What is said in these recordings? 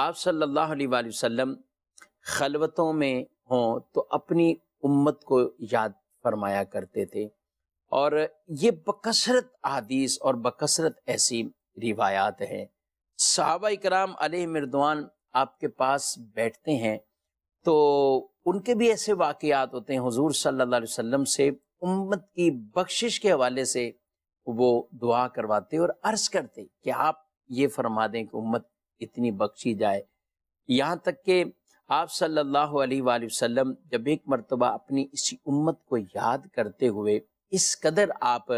आप सल्लल्लाहु अलैहि वसल्लम खलवतों में हों तो अपनी उम्मत को याद फरमाया करते थे और ये बकसरत अदीस और बकसरत ऐसी रिवायात है सहाबा कराम अली मरदवान आपके पास बैठते हैं तो उनके भी ऐसे वाक़ात होते हैं हुजूर सल्लल्लाहु अलैहि वसल्लम से उम्मत की बख्शिश के हवाले से वो दुआ करवाते और अर्ज़ करते कि आप ये फरमा दें कि उम्मत इतनी बख्शी जाए यहाँ तक कि आप सल्लल्लाहु अलैहि वसल्लम जब एक मरतबा अपनी इसी उम्मत को याद करते हुए इस कदर आप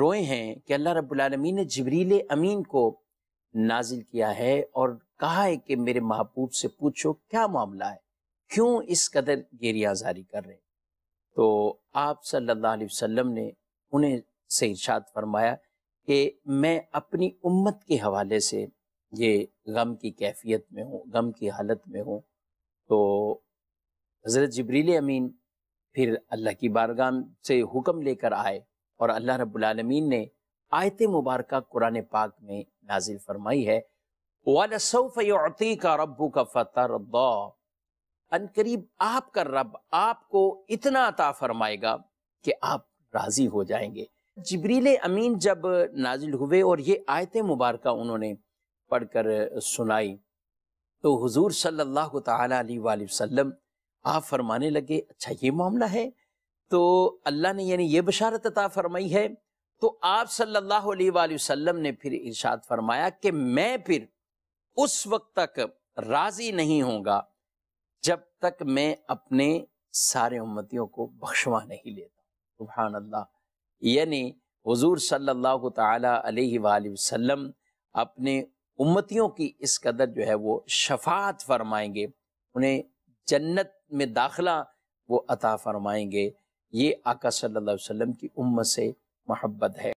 रोए हैं कि अल्लाह रब्लमी ने जबरील अमीन को नाजिल किया है और कहा है कि मेरे महबूब से पूछो क्या मामला है क्यों इस कदर गेरियाजारी कर रहे तो आप सल्लल्लाहु अलैहि वसल्लम ने उन्हें से इर्शाद फरमाया कि मैं अपनी उम्मत के हवाले से ये गम की कैफियत में हों गम की हालत में हों तो हज़रत जबरील अमीन फिर अल्लाह की बारगाह से हुक्म लेकर आए और अल्लाह रब्लमीन ने आयत मुबारक कुरान पाक में नाजिल फरमाई है वालसफ़ी का रब्बू का फ़तर अनकरीब आपका रब आपको इतना अता फरमाएगा कि आप राज़ी हो जाएंगे जबरील अमीन जब नाजिल हुए और ये आयत मुबारक उन्होंने पढ़कर सुनाई तो हुजूर सल्लल्लाहु अलैहि वसल्लम आप फरमाने लगे अच्छा ये मामला है तो अल्लाह ने यानी ये बशारत अता फरमाई है तो आप सल्लल्लाहु अलैहि वसल्लम ने फिर इरशाद फरमाया कि मैं फिर उस वक्त तक राज़ी नहीं होगा जब तक मैं अपने सारे उम्मतियों को बख्शवा नहीं लेता सुबहान अल्लाह यानी हुजूर सल्लल्लाहु अलैहि वसल्लम अपने उम्मतियों की इस कदर जो है वो शफात फरमाएंगे उन्हें जन्नत में दाखला वो अता फरमाएंगे ये आका सल्लल्लाहु अलैहि वसल्लम की उम्मत से मोहब्बत है